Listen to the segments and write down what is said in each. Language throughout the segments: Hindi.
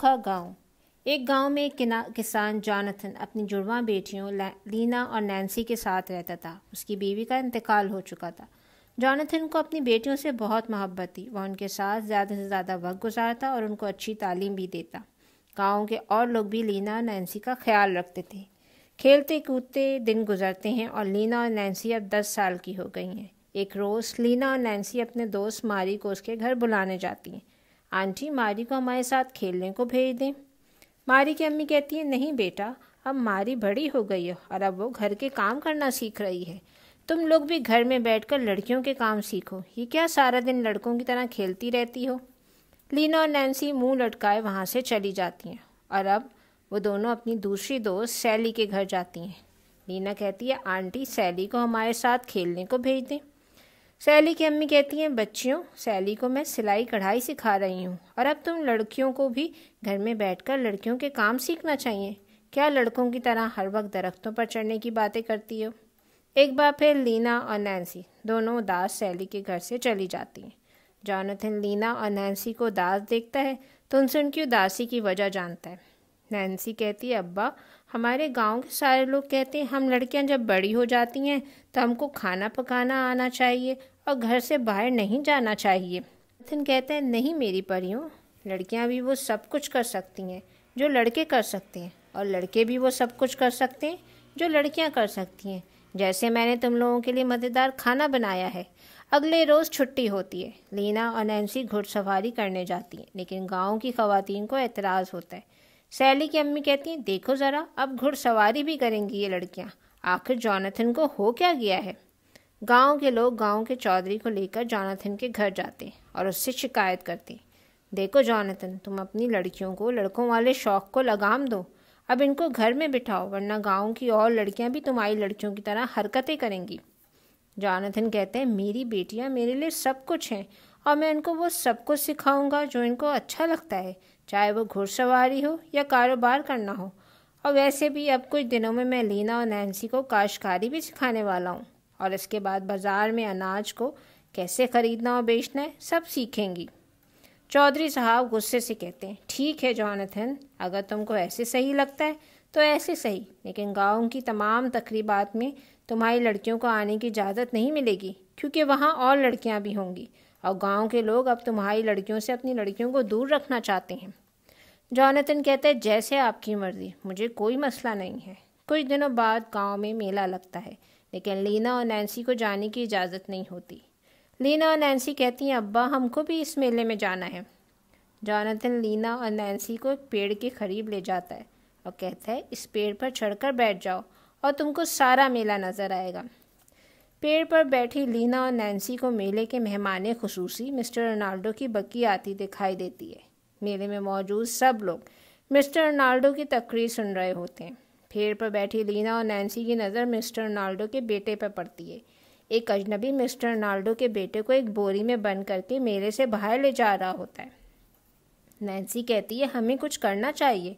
सूखा गांव एक गांव में एक किसान जॉनथन अपनी जुड़वा बेटियों लीना और नैन्सी के साथ रहता था उसकी बीवी का इंतकाल हो चुका था जॉनथन को अपनी बेटियों से बहुत मोहब्बत थी वह उनके साथ ज़्यादा से ज़्यादा वक्त गुजारता और उनको अच्छी तालीम भी देता गाँव के और लोग भी लीना और नैन्सी का ख्याल रखते थे खेलते कूदते दिन गुजरते हैं और लीना और नैन्सी अब दस साल की हो गई हैं एक रोज़ लीना और नैन्सी अपने दोस्त मारी को उसके घर बुलाने जाती हैं आंटी मारी को हमारे साथ खेलने को भेज दें मारी की अम्मी कहती है नहीं बेटा अब मारी बड़ी हो गई है और अब वो घर के काम करना सीख रही है तुम लोग भी घर में बैठकर लड़कियों के काम सीखो ये क्या सारा दिन लड़कों की तरह खेलती रहती हो लीना और नैन्सी मुंह लटकाए वहाँ से चली जाती हैं और अब वो दोनों अपनी दूसरी दोस्त सैली के घर जाती हैं लीना कहती है आंटी सैली को हमारे साथ खेलने को भेज दें सैली की अम्मी कहती हैं बच्चियों सैली को मैं सिलाई कढ़ाई सिखा रही हूँ और अब तुम लड़कियों को भी घर में बैठकर लड़कियों के काम सीखना चाहिए क्या लड़कों की तरह हर वक्त दरख्तों पर चढ़ने की बातें करती हो एक बार फिर लीना और नैन्सी दोनों दास सैली के घर से चली जाती हैं जॉनथन लीना और नैन्सी को दास देखता है तो उनसे उनकी उदासी की वजह जानता है नैन्सी कहती है अब्बा हमारे गांव के सारे लोग कहते हैं हम लड़कियां जब बड़ी हो जाती हैं तो हमको खाना पकाना आना चाहिए और घर से बाहर नहीं जाना चाहिए नितिन कहते हैं नहीं मेरी परियों लड़कियां भी वो सब कुछ कर सकती हैं जो लड़के कर सकते हैं और लड़के भी वो सब कुछ कर सकते हैं जो लड़कियां कर सकती हैं जैसे मैंने तुम लोगों के लिए मज़ेदार खाना बनाया है अगले रोज़ छुट्टी होती है लीना और नैन्सी घुड़सवारी करने जाती हैं लेकिन गांव की खवतिन को एतराज़ होता है सैली की अम्मी कहती हैं देखो ज़रा अब घुड़सवारी भी करेंगी ये लड़कियाँ आखिर जॉनथन को हो क्या गया है गांव के लोग गांव के चौधरी को लेकर जॉनथन के घर जाते और उससे शिकायत करते देखो जॉनथन तुम अपनी लड़कियों को लड़कों वाले शौक़ को लगाम दो अब इनको घर में बिठाओ वरना गांव की और लड़कियां भी तुम्हारी लड़कियों की तरह हरकतें करेंगी जॉनथन कहते हैं मेरी बेटियां मेरे लिए सब कुछ हैं और मैं इनको वो सब कुछ सिखाऊंगा जो इनको अच्छा लगता है चाहे वो घुड़सवारी हो या कारोबार करना हो और वैसे भी अब कुछ दिनों में मैं लीना और नैन्सी को काश्कारी भी सिखाने वाला हूँ और इसके बाद बाज़ार में अनाज को कैसे ख़रीदना और बेचना है सब सीखेंगी चौधरी साहब गुस्से से कहते हैं ठीक है जॉनथन अगर तुमको ऐसे सही लगता है तो ऐसे सही लेकिन गाँव की तमाम तकरीबात में तुम्हारी लड़कियों को आने की इजाज़त नहीं मिलेगी क्योंकि वहाँ और लड़कियाँ भी होंगी और गांव के लोग अब तुम्हारी लड़कियों से अपनी लड़कियों को दूर रखना चाहते हैं जॉनथन कहता है जैसे आपकी मर्जी मुझे कोई मसला नहीं है कुछ दिनों बाद गांव में मेला लगता है लेकिन लीना और नैन्सी को जाने की इजाज़त नहीं होती लीना और नैन्सी कहती हैं अब्बा हमको भी इस मेले में जाना है जॉनथन लीना और नैन्सी को एक पेड़ के करीब ले जाता है और कहता है इस पेड़ पर चढ़कर बैठ जाओ और तुमको सारा मेला नज़र आएगा पेड़ पर बैठी लीना और नैन्सी को मेले के मेहमान खसूसी मिस्टर रोनाल्डो की बग्गी आती दिखाई देती है मेले में मौजूद सब लोग मिस्टर रोनाल्डो की तकरीर सुन रहे होते हैं फेर पर बैठी लीना और नैन्सी की नज़र मिस्टर रोनाल्डो के बेटे पर पड़ती है एक अजनबी मिस्टर रोनाल्डो के बेटे को एक बोरी में बंद करके मेले से बाहर ले जा रहा होता है नैन्सी कहती है हमें कुछ करना चाहिए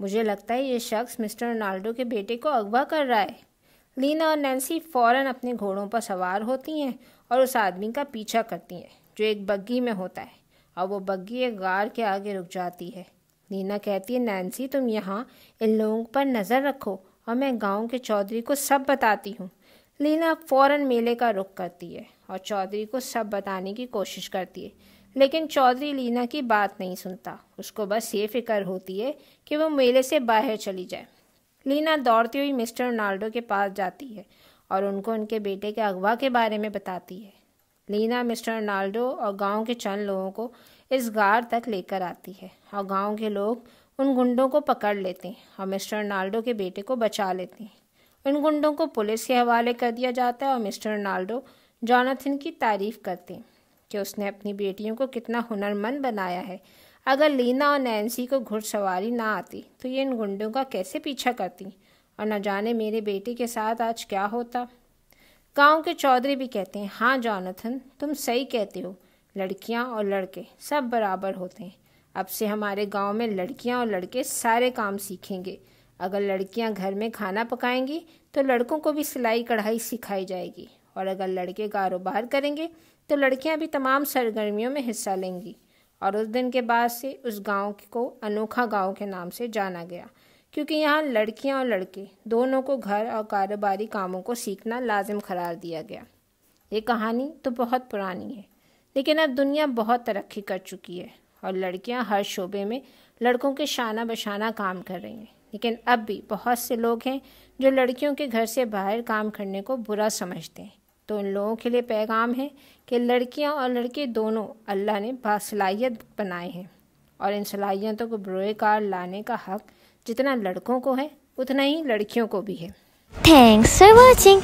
मुझे लगता है ये शख्स मिस्टर रोनाल्डो के बेटे को अगवा कर रहा है लीना और नैन्सी फ़ौरन अपने घोड़ों पर सवार होती हैं और उस आदमी का पीछा करती हैं जो एक बग्घी में होता है और वो बग्घी एक गार के आगे रुक जाती है नीना कहती है नैन्सी तुम यहाँ इन लोगों पर नज़र रखो और मैं गांव के चौधरी को सब बताती हूँ लीना फ़ौर मेले का रुख करती है और चौधरी को सब बताने की कोशिश करती है लेकिन चौधरी लीना की बात नहीं सुनता उसको बस ये फिक्र होती है कि वो मेले से बाहर चली जाए लीना दौड़ती हुई मिस्टर रोनाल्डो के पास जाती है और उनको उनके बेटे के अगवा के बारे में बताती है लीना मिस्टर रोनाल्डो और गांव के चंद लोगों को इस गार तक लेकर आती है और गांव के लोग उन गुंडों को पकड़ लेते हैं और मिस्टर रोनाल्डो के बेटे को बचा लेते हैं उन गुंडों को पुलिस के हवाले कर दिया जाता है और मिस्टर रोनाल्डो जॉनथन की तारीफ करते हैं कि उसने अपनी बेटियों को कितना हुनरमंद बनाया है अगर लीना और नैन्सी को घुड़सवारी ना आती तो ये इन गुंडों का कैसे पीछा करती और न जाने मेरे बेटे के साथ आज क्या होता गांव के चौधरी भी कहते हैं हाँ जॉनथन तुम सही कहते हो लड़कियां और लड़के सब बराबर होते हैं अब से हमारे गांव में लड़कियां और लड़के सारे काम सीखेंगे अगर लड़कियां घर में खाना पकाएंगी तो लड़कों को भी सिलाई कढ़ाई सिखाई जाएगी और अगर लड़के कारोबार करेंगे तो लड़कियां भी तमाम सरगर्मियों में हिस्सा लेंगी और उस दिन के बाद से उस गांव को अनोखा गांव के नाम से जाना गया क्योंकि यहाँ लड़कियाँ और लड़के दोनों को घर और कारोबारी कामों को सीखना लाजिम करार दिया गया ये कहानी तो बहुत पुरानी है लेकिन अब दुनिया बहुत तरक्की कर चुकी है और लड़कियाँ हर शोबे में लड़कों के शाना बशाना काम कर रही हैं लेकिन अब भी बहुत से लोग हैं जो लड़कियों के घर से बाहर काम करने को बुरा समझते हैं तो उन लोगों के लिए पैगाम है कि लड़कियां और लड़के दोनों अल्लाह ने बासलाहियत बनाए हैं और इन सलाहियतों को बुरे लाने का हक़ जितना लड़कों को है उतना ही लड़कियों को भी है थैंक्स फॉर वॉचिंग